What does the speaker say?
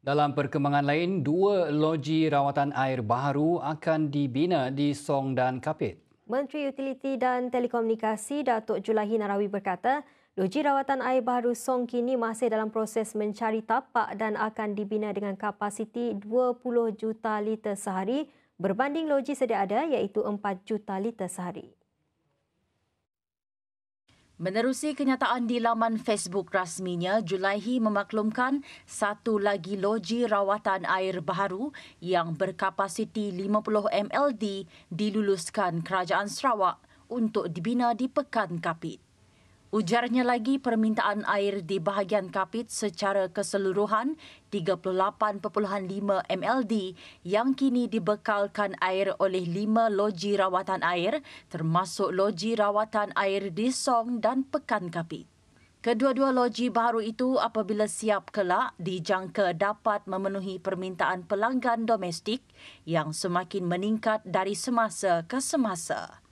Dalam perkembangan lain, dua loji rawatan air baru akan dibina di Song dan Kapit. Menteri Utiliti dan Telekomunikasi Datuk Julahi Narawi berkata, loji rawatan air baru Song kini masih dalam proses mencari tapak dan akan dibina dengan kapasiti 20 juta liter sehari berbanding loji sedia ada iaitu 4 juta liter sehari. Menerusi kenyataan di laman Facebook rasminya, Julaihi memaklumkan satu lagi loji rawatan air baru yang berkapasiti 50 MLD diluluskan Kerajaan Sarawak untuk dibina di Pekan Kapit. Ujarnya lagi permintaan air di bahagian Kapit secara keseluruhan 38.5 MLD yang kini dibekalkan air oleh lima loji rawatan air termasuk loji rawatan air di Song dan Pekan Kapit. Kedua-dua loji baru itu apabila siap kelak dijangka dapat memenuhi permintaan pelanggan domestik yang semakin meningkat dari semasa ke semasa.